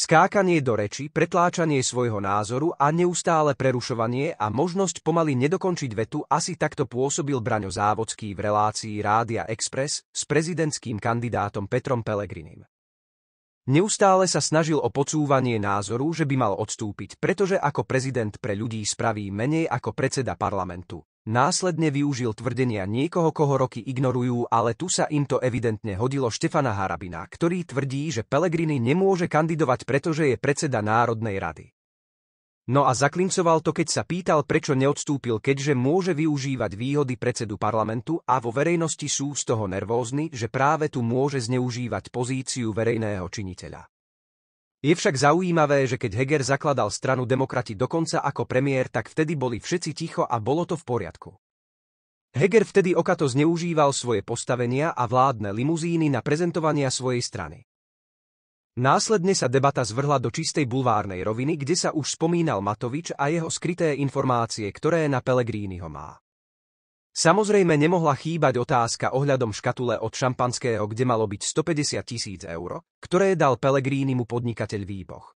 Skákanie do reči, pretláčanie svojho názoru a neustále prerušovanie a možnosť pomaly nedokončiť vetu asi takto pôsobil Braňo Závodský v relácii Rádia Express s prezidentským kandidátom Petrom Pelegrinim. Neustále sa snažil o podsúvanie názoru, že by mal odstúpiť, pretože ako prezident pre ľudí spraví menej ako predseda parlamentu, Následne využil tvrdenia niekoho, koho roky ignorujú, ale tu sa im to evidentne hodilo Štefana Harabina, ktorý tvrdí, že Pelegrini nemôže kandidovať, pretože je predseda Národnej rady. No a zaklincoval to, keď sa pýtal, prečo neodstúpil, keďže môže využívať výhody predsedu parlamentu a vo verejnosti sú z toho nervózni, že práve tu môže zneužívať pozíciu verejného činiteľa. Je však zaujímavé, že keď Heger zakladal stranu demokrati dokonca ako premiér, tak vtedy boli všetci ticho a bolo to v poriadku. Heger vtedy okato zneužíval svoje postavenia a vládne limuzíny na prezentovania svojej strany. Následne sa debata zvrhla do čistej bulvárnej roviny, kde sa už spomínal Matovič a jeho skryté informácie, ktoré na Pelegrínyho má. Samozrejme nemohla chýbať otázka ohľadom škatule od šampanského, kde malo byť 150 tisíc eur, ktoré dal mu podnikateľ výboch.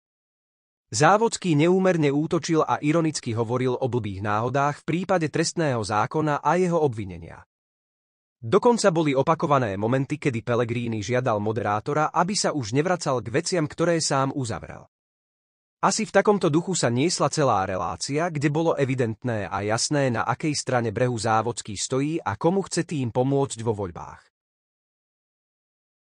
Závodský neúmerne útočil a ironicky hovoril o blbých náhodách v prípade trestného zákona a jeho obvinenia. Dokonca boli opakované momenty, kedy Pelegrini žiadal moderátora, aby sa už nevracal k veciam, ktoré sám uzavrel. Asi v takomto duchu sa niesla celá relácia, kde bolo evidentné a jasné, na akej strane brehu závodský stojí a komu chce tým pomôcť vo voľbách.